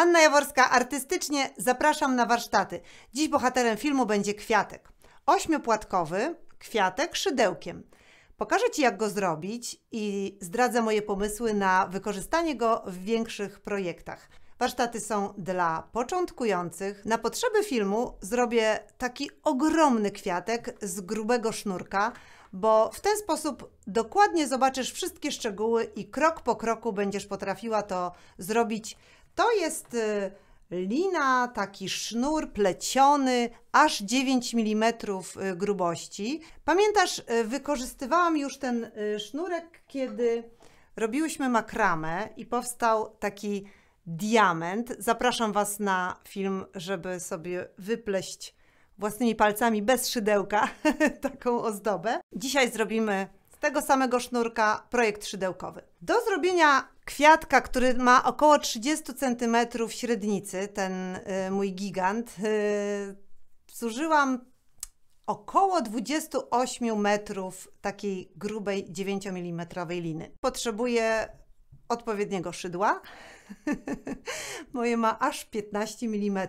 Anna Jaworska artystycznie zapraszam na warsztaty. Dziś bohaterem filmu będzie kwiatek. Ośmiopłatkowy kwiatek szydełkiem. Pokażę Ci, jak go zrobić i zdradzę moje pomysły na wykorzystanie go w większych projektach. Warsztaty są dla początkujących. Na potrzeby filmu zrobię taki ogromny kwiatek z grubego sznurka, bo w ten sposób dokładnie zobaczysz wszystkie szczegóły i krok po kroku będziesz potrafiła to zrobić to jest y, lina, taki sznur pleciony, aż 9 mm y, grubości. Pamiętasz, y, wykorzystywałam już ten sznurek, kiedy robiłyśmy makramę i powstał taki diament. Zapraszam Was na film, żeby sobie wypleść własnymi palcami bez szydełka taką ozdobę. Dzisiaj zrobimy tego samego sznurka projekt szydełkowy. Do zrobienia kwiatka, który ma około 30 cm średnicy, ten y, mój gigant, y, zużyłam około 28 metrów takiej grubej 9 mm liny. Potrzebuję odpowiedniego szydła. Moje ma aż 15 mm.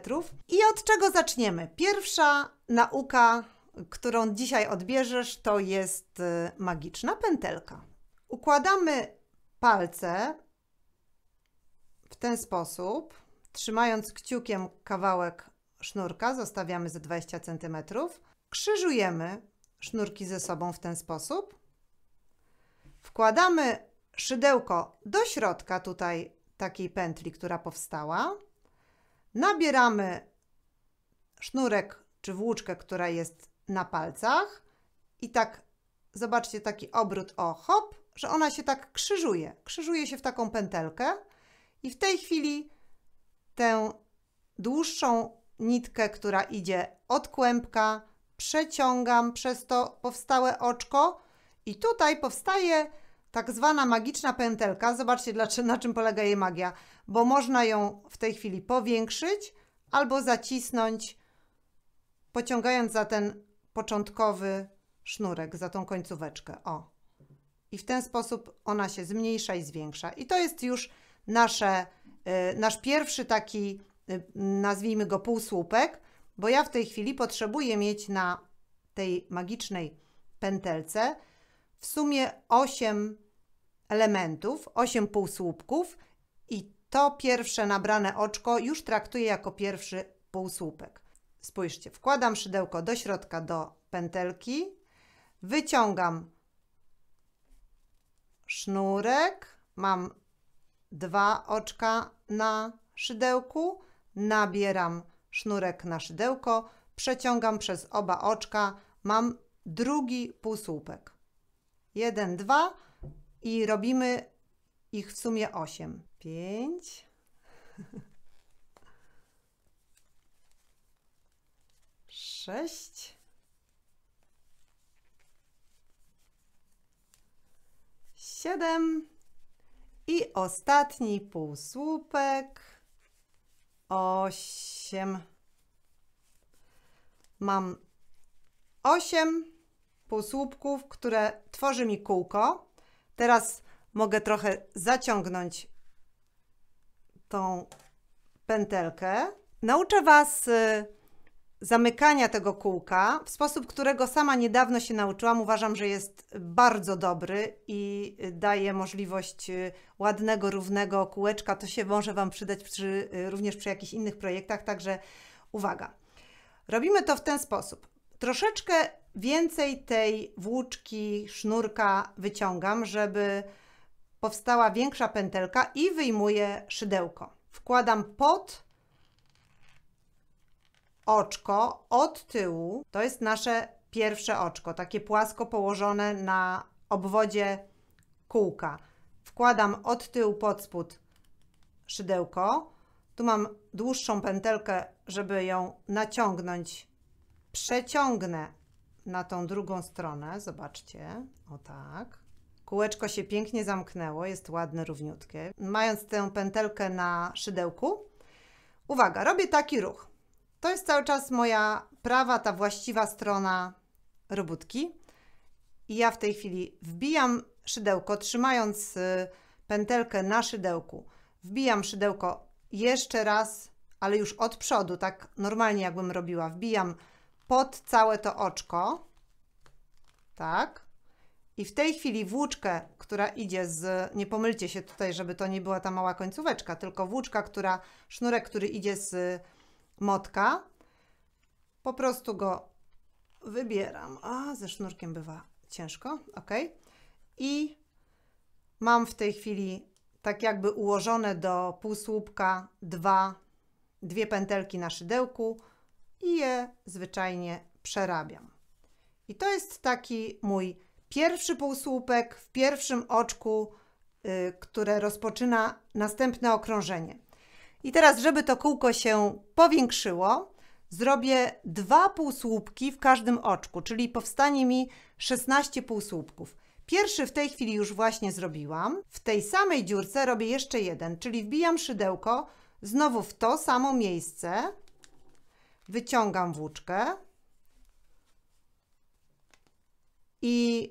I od czego zaczniemy? Pierwsza nauka którą dzisiaj odbierzesz, to jest y, magiczna pętelka. Układamy palce w ten sposób, trzymając kciukiem kawałek sznurka, zostawiamy ze 20 cm, krzyżujemy sznurki ze sobą w ten sposób, wkładamy szydełko do środka tutaj takiej pętli, która powstała, nabieramy sznurek czy włóczkę, która jest na palcach i tak, zobaczcie taki obrót, o hop, że ona się tak krzyżuje, krzyżuje się w taką pętelkę i w tej chwili tę dłuższą nitkę, która idzie od kłębka, przeciągam przez to powstałe oczko i tutaj powstaje tak zwana magiczna pętelka. Zobaczcie, na czym polega jej magia, bo można ją w tej chwili powiększyć albo zacisnąć, pociągając za ten początkowy sznurek, za tą końcóweczkę. O. I w ten sposób ona się zmniejsza i zwiększa. I to jest już nasze, y, nasz pierwszy taki, y, nazwijmy go półsłupek, bo ja w tej chwili potrzebuję mieć na tej magicznej pętelce w sumie 8 elementów, 8 półsłupków i to pierwsze nabrane oczko już traktuję jako pierwszy półsłupek. Spójrzcie, wkładam szydełko do środka do pętelki, wyciągam sznurek, mam dwa oczka na szydełku, nabieram sznurek na szydełko, przeciągam przez oba oczka, mam drugi półsłupek. jeden, dwa i robimy ich w sumie osiem, pięć. sześć, siedem i ostatni półsłupek osiem. Mam osiem półsłupków, które tworzy mi kółko. Teraz mogę trochę zaciągnąć tą pętelkę. Nauczę Was y, zamykania tego kółka w sposób, którego sama niedawno się nauczyłam. Uważam, że jest bardzo dobry i daje możliwość y, ładnego, równego kółeczka. To się może Wam przydać przy, y, również przy jakichś innych projektach, także uwaga. Robimy to w ten sposób. Troszeczkę więcej tej włóczki, sznurka wyciągam, żeby powstała większa pętelka i wyjmuję szydełko. Wkładam pod oczko od tyłu, to jest nasze pierwsze oczko, takie płasko położone na obwodzie kółka. Wkładam od tyłu pod spód szydełko. Tu mam dłuższą pętelkę, żeby ją naciągnąć. Przeciągnę na tą drugą stronę, zobaczcie, o tak. Kółeczko się pięknie zamknęło, jest ładne, równiutkie. Mając tę pętelkę na szydełku, uwaga, robię taki ruch. To jest cały czas moja prawa, ta właściwa strona robótki. I ja w tej chwili wbijam szydełko, trzymając y, pętelkę na szydełku. Wbijam szydełko jeszcze raz, ale już od przodu, tak normalnie jakbym robiła. Wbijam pod całe to oczko. Tak. I w tej chwili włóczkę, która idzie z, nie pomylcie się tutaj, żeby to nie była ta mała końcóweczka, tylko włóczka, która, sznurek, który idzie z motka. Po prostu go wybieram. A, ze sznurkiem bywa ciężko, ok. I mam w tej chwili tak jakby ułożone do półsłupka dwa, dwie pętelki na szydełku i je zwyczajnie przerabiam. I to jest taki mój pierwszy półsłupek w pierwszym oczku, yy, które rozpoczyna następne okrążenie. I teraz, żeby to kółko się powiększyło, zrobię dwa półsłupki w każdym oczku, czyli powstanie mi 16 półsłupków. Pierwszy w tej chwili już właśnie zrobiłam. W tej samej dziurce robię jeszcze jeden, czyli wbijam szydełko znowu w to samo miejsce, wyciągam włóczkę i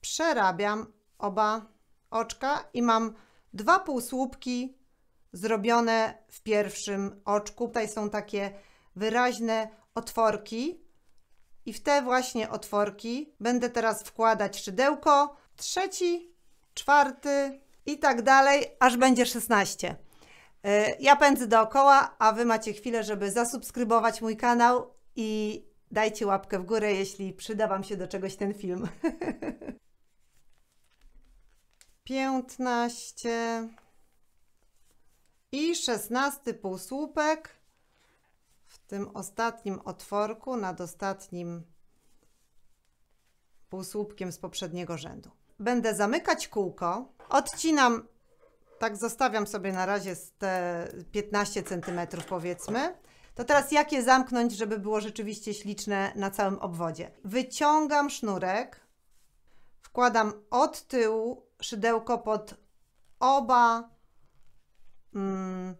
przerabiam oba oczka i mam dwa półsłupki zrobione w pierwszym oczku. Tutaj są takie wyraźne otworki i w te właśnie otworki będę teraz wkładać szydełko, trzeci, czwarty i tak dalej, aż będzie 16. E, ja pędzę dookoła, a Wy macie chwilę, żeby zasubskrybować mój kanał i dajcie łapkę w górę, jeśli przyda Wam się do czegoś ten film. 15 i szesnasty półsłupek w tym ostatnim otworku nad ostatnim półsłupkiem z poprzedniego rzędu. Będę zamykać kółko, odcinam, tak zostawiam sobie na razie te 15 cm powiedzmy, to teraz jak je zamknąć, żeby było rzeczywiście śliczne na całym obwodzie? Wyciągam sznurek, wkładam od tyłu szydełko pod oba Mm,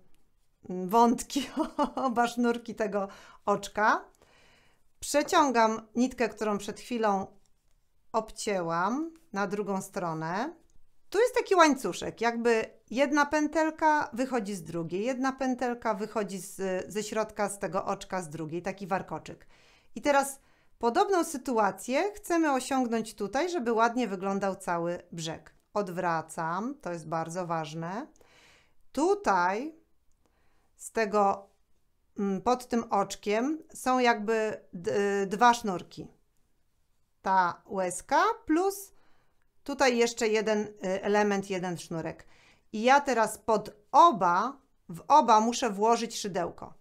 wątki oba sznurki tego oczka. Przeciągam nitkę, którą przed chwilą obcięłam na drugą stronę. Tu jest taki łańcuszek, jakby jedna pętelka wychodzi z drugiej, jedna pętelka wychodzi z, ze środka, z tego oczka, z drugiej, taki warkoczyk. I teraz podobną sytuację chcemy osiągnąć tutaj, żeby ładnie wyglądał cały brzeg. Odwracam, to jest bardzo ważne. Tutaj z tego mm, pod tym oczkiem są jakby y, dwa sznurki. Ta łezka plus tutaj jeszcze jeden y, element, jeden sznurek. I ja teraz pod oba, w oba muszę włożyć szydełko.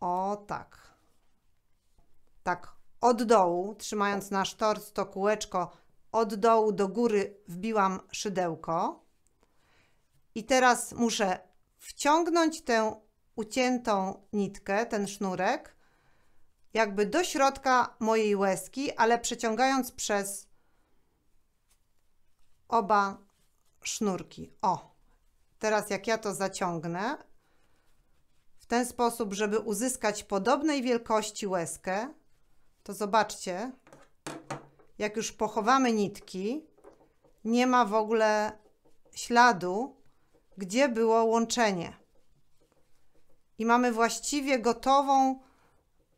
O tak. Tak, od dołu, trzymając nasz tort, to kółeczko od dołu do góry wbiłam szydełko. I teraz muszę wciągnąć tę uciętą nitkę, ten sznurek, jakby do środka mojej łezki, ale przeciągając przez oba sznurki. O, teraz jak ja to zaciągnę, w ten sposób, żeby uzyskać podobnej wielkości łezkę, to zobaczcie, jak już pochowamy nitki, nie ma w ogóle śladu gdzie było łączenie. I mamy właściwie gotową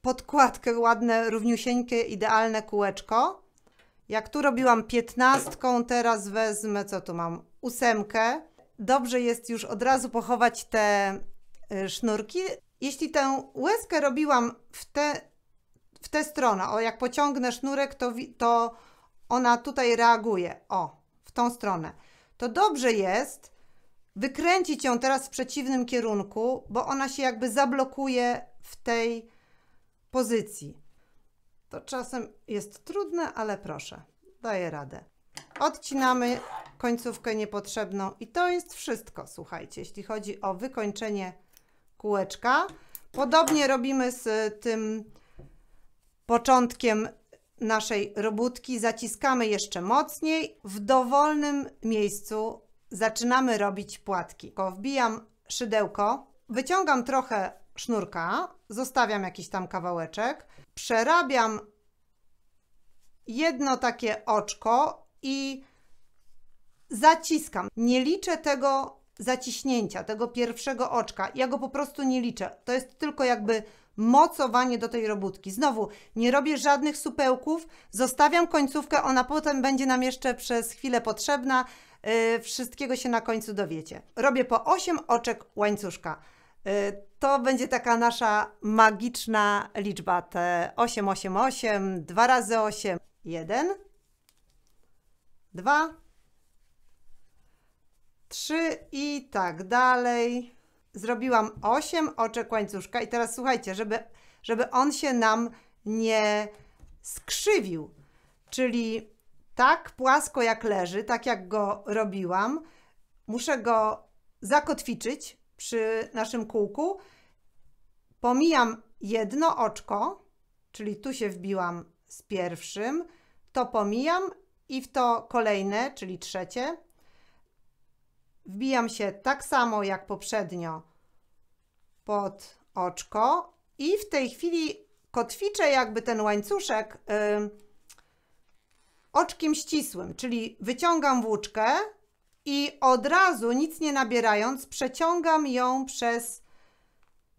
podkładkę, ładne, równiusieńkie, idealne kółeczko. Jak tu robiłam piętnastką, teraz wezmę, co tu mam, ósemkę. Dobrze jest już od razu pochować te y, sznurki. Jeśli tę łezkę robiłam w tę w te stronę, o jak pociągnę sznurek, to, to ona tutaj reaguje, o, w tą stronę, to dobrze jest wykręcić ją teraz w przeciwnym kierunku, bo ona się jakby zablokuje w tej pozycji. To czasem jest trudne, ale proszę, daję radę. Odcinamy końcówkę niepotrzebną i to jest wszystko, słuchajcie, jeśli chodzi o wykończenie kółeczka. Podobnie robimy z tym początkiem naszej robótki. Zaciskamy jeszcze mocniej w dowolnym miejscu zaczynamy robić płatki. Wbijam szydełko, wyciągam trochę sznurka, zostawiam jakiś tam kawałeczek, przerabiam jedno takie oczko i zaciskam. Nie liczę tego zaciśnięcia, tego pierwszego oczka. Ja go po prostu nie liczę. To jest tylko jakby mocowanie do tej robótki. Znowu, nie robię żadnych supełków, zostawiam końcówkę, ona potem będzie nam jeszcze przez chwilę potrzebna, Y, wszystkiego się na końcu dowiecie. Robię po 8 oczek łańcuszka. Y, to będzie taka nasza magiczna liczba. Te 8, 8, 8, 2 razy 8, 1, 2, 3 i tak dalej. Zrobiłam 8 oczek łańcuszka i teraz słuchajcie, żeby, żeby on się nam nie skrzywił, czyli tak płasko jak leży, tak jak go robiłam. Muszę go zakotwiczyć przy naszym kółku. Pomijam jedno oczko, czyli tu się wbiłam z pierwszym, to pomijam i w to kolejne, czyli trzecie. Wbijam się tak samo jak poprzednio pod oczko i w tej chwili kotwiczę jakby ten łańcuszek yy, oczkiem ścisłym, czyli wyciągam włóczkę i od razu, nic nie nabierając, przeciągam ją przez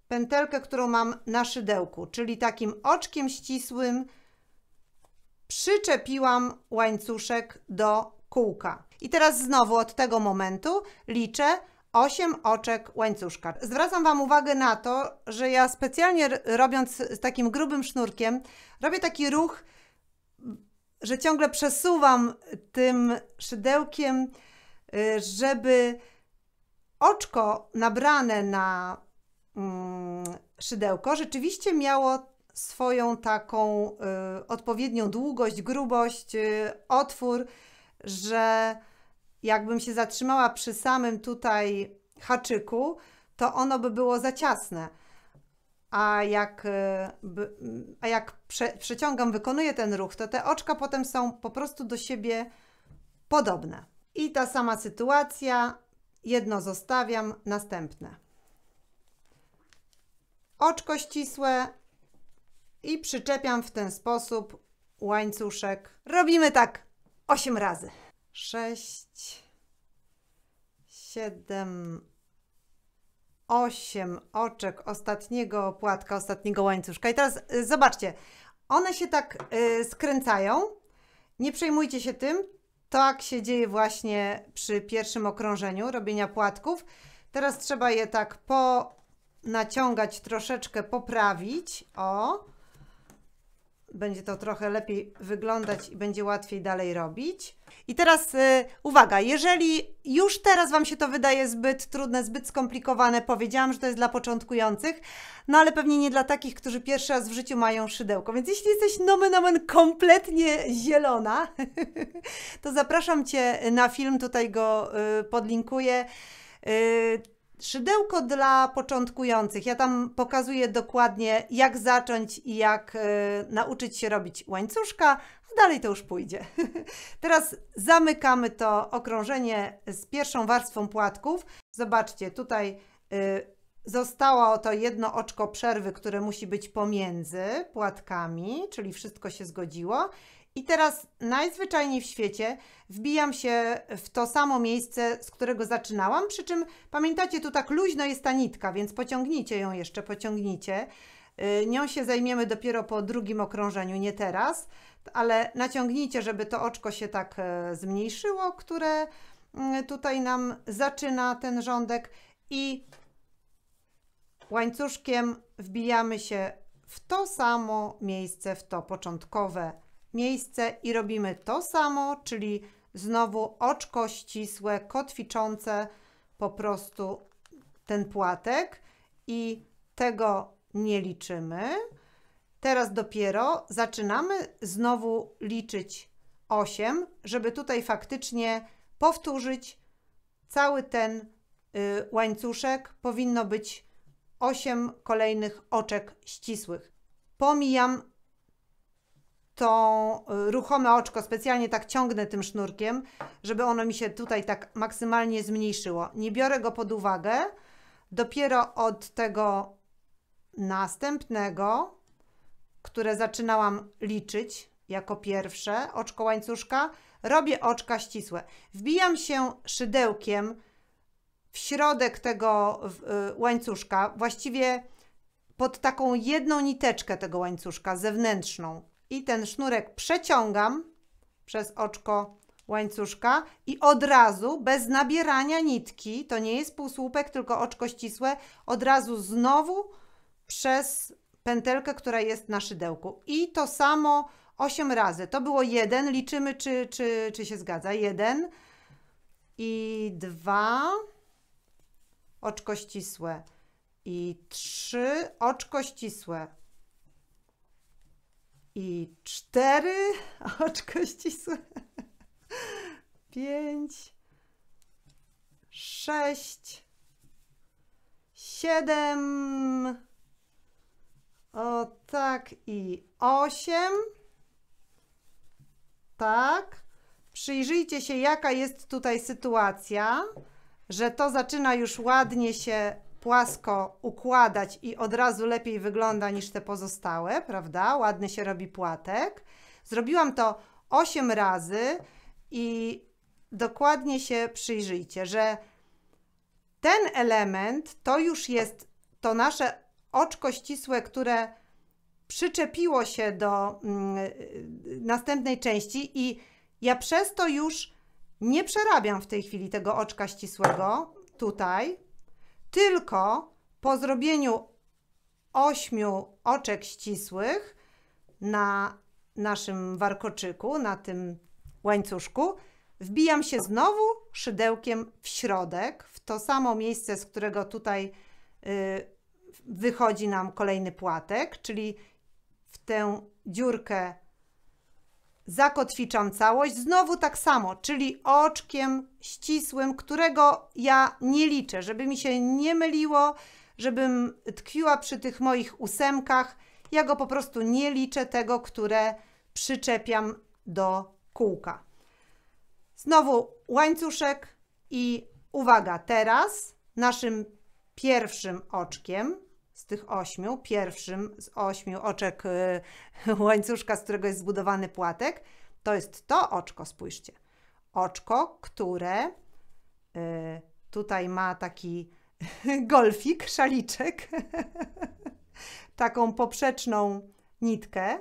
pętelkę, którą mam na szydełku, czyli takim oczkiem ścisłym przyczepiłam łańcuszek do kółka. I teraz znowu od tego momentu liczę 8 oczek łańcuszka. Zwracam Wam uwagę na to, że ja specjalnie robiąc z takim grubym sznurkiem, robię taki ruch że ciągle przesuwam tym szydełkiem, y, żeby oczko nabrane na mm, szydełko rzeczywiście miało swoją taką y, odpowiednią długość, grubość, y, otwór, że jakbym się zatrzymała przy samym tutaj haczyku, to ono by było za ciasne a jak, y, a jak prze, przeciągam, wykonuję ten ruch, to te oczka potem są po prostu do siebie podobne. I ta sama sytuacja, jedno zostawiam, następne. Oczko ścisłe i przyczepiam w ten sposób łańcuszek. Robimy tak 8 razy. 6, 7, osiem oczek ostatniego płatka, ostatniego łańcuszka. I teraz y, zobaczcie, one się tak y, skręcają. Nie przejmujcie się tym. Tak się dzieje właśnie przy pierwszym okrążeniu robienia płatków. Teraz trzeba je tak po naciągać troszeczkę, poprawić. O, będzie to trochę lepiej wyglądać i będzie łatwiej dalej robić. I teraz y, uwaga, jeżeli już teraz Wam się to wydaje zbyt trudne, zbyt skomplikowane, powiedziałam, że to jest dla początkujących, no ale pewnie nie dla takich, którzy pierwszy raz w życiu mają szydełko. Więc jeśli jesteś nomen omen kompletnie zielona, to zapraszam Cię na film, tutaj go y, podlinkuję. Y, Szydełko dla początkujących. Ja tam pokazuję dokładnie, jak zacząć i jak y, nauczyć się robić łańcuszka, a dalej to już pójdzie. Teraz zamykamy to okrążenie z pierwszą warstwą płatków. Zobaczcie, tutaj y, zostało to jedno oczko przerwy, które musi być pomiędzy płatkami, czyli wszystko się zgodziło. I teraz najzwyczajniej w świecie wbijam się w to samo miejsce, z którego zaczynałam, przy czym pamiętacie, tu tak luźno jest ta nitka, więc pociągnijcie ją jeszcze, pociągnijcie. Y, nią się zajmiemy dopiero po drugim okrążeniu, nie teraz, ale naciągnijcie, żeby to oczko się tak e, zmniejszyło, które y, tutaj nam zaczyna ten rządek i łańcuszkiem wbijamy się w to samo miejsce, w to początkowe miejsce i robimy to samo, czyli znowu oczko ścisłe, kotwiczące po prostu ten płatek i tego nie liczymy. Teraz dopiero zaczynamy znowu liczyć 8, żeby tutaj faktycznie powtórzyć cały ten y, łańcuszek. Powinno być 8 kolejnych oczek ścisłych. Pomijam to y, ruchome oczko, specjalnie tak ciągnę tym sznurkiem, żeby ono mi się tutaj tak maksymalnie zmniejszyło. Nie biorę go pod uwagę, dopiero od tego następnego, które zaczynałam liczyć jako pierwsze oczko łańcuszka, robię oczka ścisłe. Wbijam się szydełkiem w środek tego y, łańcuszka, właściwie pod taką jedną niteczkę tego łańcuszka, zewnętrzną i ten sznurek przeciągam przez oczko łańcuszka i od razu, bez nabierania nitki, to nie jest półsłupek, tylko oczko ścisłe, od razu znowu przez pętelkę, która jest na szydełku. I to samo 8 razy. To było jeden, liczymy czy, czy, czy się zgadza. Jeden i dwa oczko ścisłe i trzy oczko ścisłe i cztery oczko ścisłe, pięć, sześć, siedem, o tak i osiem, tak. Przyjrzyjcie się jaka jest tutaj sytuacja, że to zaczyna już ładnie się płasko układać i od razu lepiej wygląda niż te pozostałe, prawda? Ładny się robi płatek. Zrobiłam to 8 razy i dokładnie się przyjrzyjcie, że ten element to już jest to nasze oczko ścisłe, które przyczepiło się do mm, następnej części i ja przez to już nie przerabiam w tej chwili tego oczka ścisłego tutaj, tylko po zrobieniu ośmiu oczek ścisłych na naszym warkoczyku, na tym łańcuszku, wbijam się znowu szydełkiem w środek, w to samo miejsce, z którego tutaj y, wychodzi nam kolejny płatek, czyli w tę dziurkę zakotwiczam całość, znowu tak samo, czyli oczkiem ścisłym, którego ja nie liczę, żeby mi się nie myliło, żebym tkwiła przy tych moich ósemkach. Ja go po prostu nie liczę tego, które przyczepiam do kółka. Znowu łańcuszek i uwaga, teraz naszym pierwszym oczkiem tych ośmiu, pierwszym z ośmiu oczek y, łańcuszka, z którego jest zbudowany płatek, to jest to oczko, spójrzcie. Oczko, które y, tutaj ma taki golfik, szaliczek, taką poprzeczną nitkę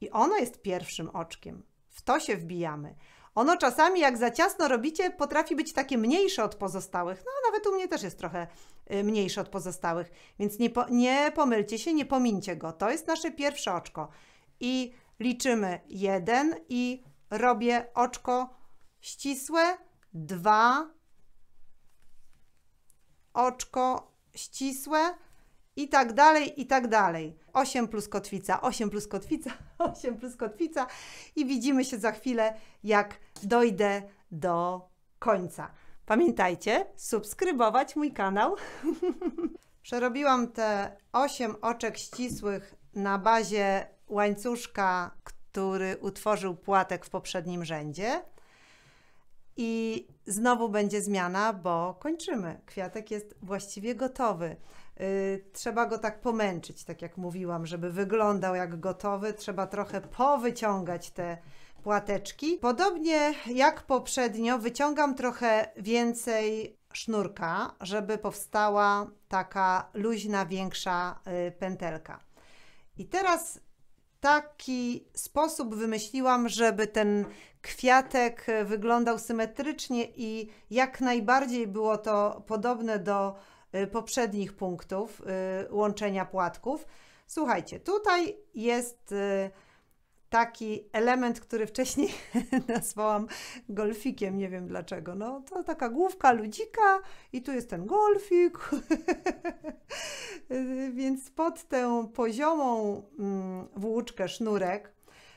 i ono jest pierwszym oczkiem. W to się wbijamy. Ono czasami, jak za ciasno robicie, potrafi być takie mniejsze od pozostałych. No, nawet u mnie też jest trochę y, mniejsze od pozostałych, więc nie, po, nie pomylcie się, nie pomincie go. To jest nasze pierwsze oczko. I liczymy jeden i robię oczko ścisłe, dwa, oczko ścisłe, i tak dalej, i tak dalej. 8 plus kotwica, 8 plus kotwica, 8 plus kotwica i widzimy się za chwilę, jak dojdę do końca. Pamiętajcie, subskrybować mój kanał. Przerobiłam te 8 oczek ścisłych na bazie łańcuszka, który utworzył płatek w poprzednim rzędzie. I znowu będzie zmiana, bo kończymy. Kwiatek jest właściwie gotowy. Y, trzeba go tak pomęczyć, tak jak mówiłam, żeby wyglądał jak gotowy. Trzeba trochę powyciągać te płateczki. Podobnie jak poprzednio, wyciągam trochę więcej sznurka, żeby powstała taka luźna, większa y, pętelka. I teraz taki sposób wymyśliłam, żeby ten kwiatek wyglądał symetrycznie i jak najbardziej było to podobne do Y, poprzednich punktów y, łączenia płatków. Słuchajcie, tutaj jest y, taki element, który wcześniej nazwałam golfikiem, nie wiem dlaczego. No, to taka główka ludzika i tu jest ten golfik. Więc pod tę poziomą mm, włóczkę sznurek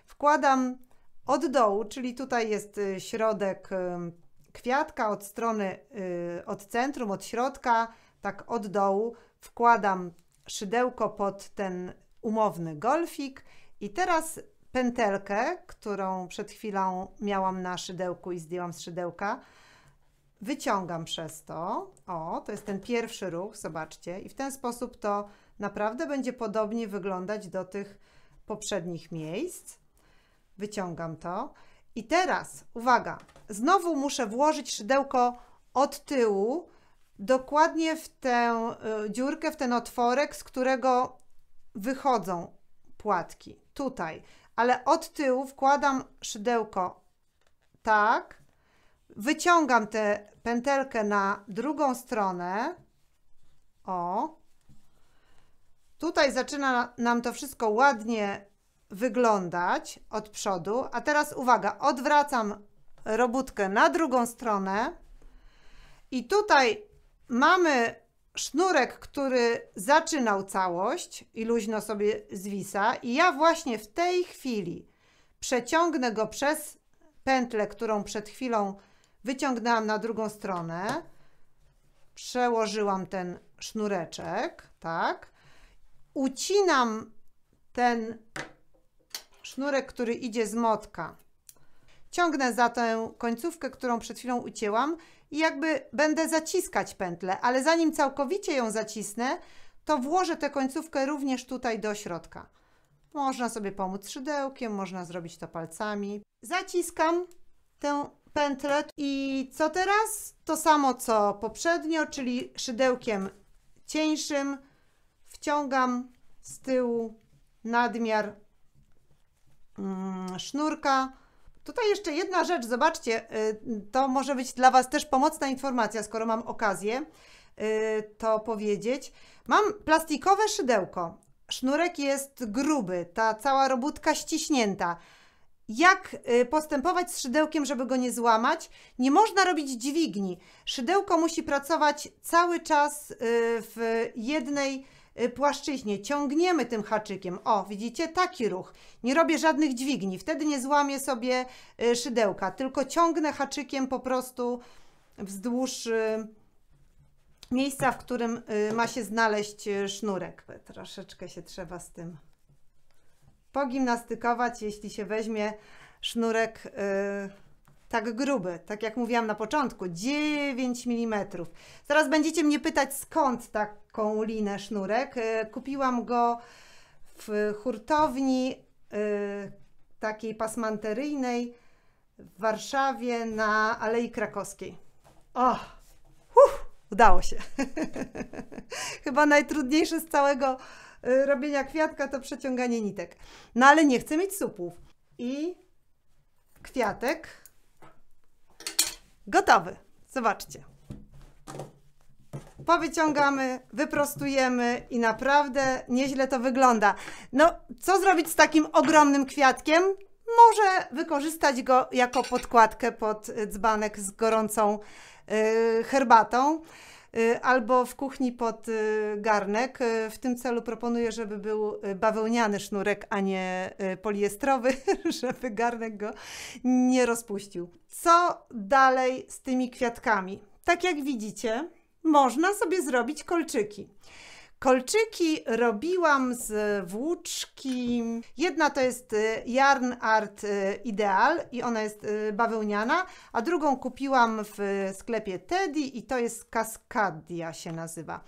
wkładam od dołu, czyli tutaj jest środek kwiatka od strony, od centrum, od środka tak od dołu, wkładam szydełko pod ten umowny golfik i teraz pętelkę, którą przed chwilą miałam na szydełku i zdjęłam z szydełka, wyciągam przez to. O, to jest ten pierwszy ruch, zobaczcie. I w ten sposób to naprawdę będzie podobnie wyglądać do tych poprzednich miejsc. Wyciągam to. I teraz, uwaga, znowu muszę włożyć szydełko od tyłu, dokładnie w tę e, dziurkę, w ten otworek, z którego wychodzą płatki. Tutaj. Ale od tyłu wkładam szydełko tak, wyciągam tę pętelkę na drugą stronę. O. Tutaj zaczyna nam to wszystko ładnie wyglądać od przodu. A teraz uwaga, odwracam robótkę na drugą stronę. I tutaj mamy sznurek, który zaczynał całość i luźno sobie zwisa i ja właśnie w tej chwili przeciągnę go przez pętlę, którą przed chwilą wyciągnęłam na drugą stronę, przełożyłam ten sznureczek, tak, ucinam ten sznurek, który idzie z motka, ciągnę za tę końcówkę, którą przed chwilą ucięłam i jakby będę zaciskać pętlę, ale zanim całkowicie ją zacisnę, to włożę tę końcówkę również tutaj do środka. Można sobie pomóc szydełkiem, można zrobić to palcami. Zaciskam tę pętlę i co teraz? To samo co poprzednio, czyli szydełkiem cieńszym wciągam z tyłu nadmiar mm, sznurka, Tutaj jeszcze jedna rzecz, zobaczcie, y, to może być dla Was też pomocna informacja, skoro mam okazję y, to powiedzieć. Mam plastikowe szydełko. Sznurek jest gruby, ta cała robótka ściśnięta. Jak y, postępować z szydełkiem, żeby go nie złamać? Nie można robić dźwigni. Szydełko musi pracować cały czas w jednej Y, płaszczyźnie, ciągniemy tym haczykiem. O, widzicie? Taki ruch. Nie robię żadnych dźwigni, wtedy nie złamię sobie y, szydełka, tylko ciągnę haczykiem po prostu wzdłuż y, miejsca, w którym ma się znaleźć sznurek. Troszeczkę się trzeba z tym pogimnastykować, jeśli się weźmie sznurek tak gruby, tak jak mówiłam na początku, 9 mm. Zaraz będziecie mnie pytać, skąd taką linę sznurek. E, kupiłam go w hurtowni e, takiej pasmanteryjnej w Warszawie na Alei Krakowskiej. O, uf, udało się. Chyba najtrudniejsze z całego e, robienia kwiatka to przeciąganie nitek. No ale nie chcę mieć supłów. I kwiatek Gotowy. Zobaczcie. Powyciągamy, wyprostujemy i naprawdę nieźle to wygląda. No, co zrobić z takim ogromnym kwiatkiem? Może wykorzystać go jako podkładkę pod dzbanek z gorącą yy, herbatą. Y, albo w kuchni pod y, garnek. Y, w tym celu proponuję, żeby był bawełniany sznurek, a nie poliestrowy, żeby garnek go nie rozpuścił. Co dalej z tymi kwiatkami? Tak jak widzicie, można sobie zrobić kolczyki. Kolczyki robiłam z włóczki. Jedna to jest y, Yarn Art y, Ideal i ona jest y, bawełniana, a drugą kupiłam w sklepie Teddy i to jest Cascadia się nazywa.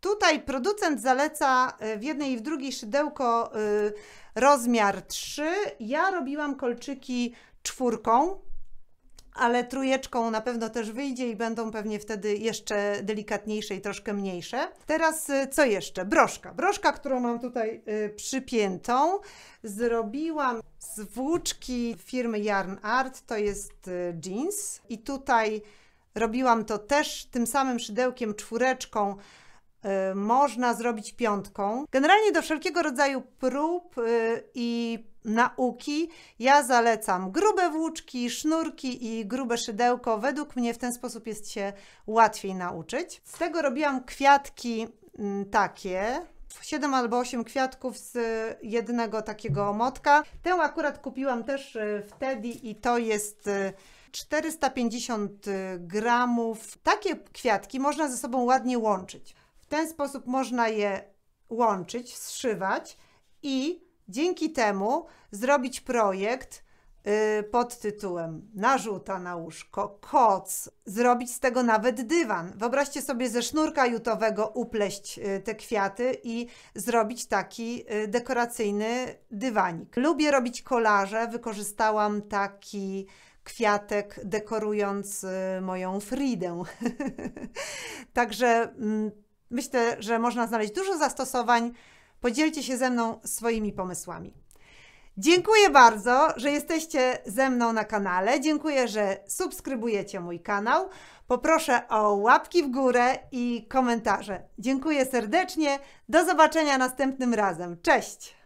Tutaj producent zaleca w jednej i w drugiej szydełko rozmiar 3. Ja robiłam kolczyki czwórką, ale trójeczką na pewno też wyjdzie i będą pewnie wtedy jeszcze delikatniejsze i troszkę mniejsze. Teraz y, co jeszcze? Broszka. Broszka, którą mam tutaj y, przypiętą, zrobiłam z włóczki firmy Yarn Art, to jest y, jeans i tutaj robiłam to też tym samym szydełkiem czwóreczką, można zrobić piątką. Generalnie do wszelkiego rodzaju prób i nauki. Ja zalecam grube włóczki, sznurki i grube szydełko. Według mnie w ten sposób jest się łatwiej nauczyć. Z tego robiłam kwiatki mm, takie, 7 albo 8 kwiatków z jednego takiego motka. Tę akurat kupiłam też e, wtedy i to jest 450 e, e, gramów. Takie kwiatki można ze sobą ładnie łączyć. W ten sposób można je łączyć, zszywać i Dzięki temu zrobić projekt y, pod tytułem Narzuta na łóżko, koc, zrobić z tego nawet dywan. Wyobraźcie sobie ze sznurka jutowego upleść y, te kwiaty i zrobić taki y, dekoracyjny dywanik. Lubię robić kolaże, wykorzystałam taki kwiatek, dekorując moją Fridę. Także mm, myślę, że można znaleźć dużo zastosowań Podzielcie się ze mną swoimi pomysłami. Dziękuję bardzo, że jesteście ze mną na kanale. Dziękuję, że subskrybujecie mój kanał. Poproszę o łapki w górę i komentarze. Dziękuję serdecznie. Do zobaczenia następnym razem. Cześć!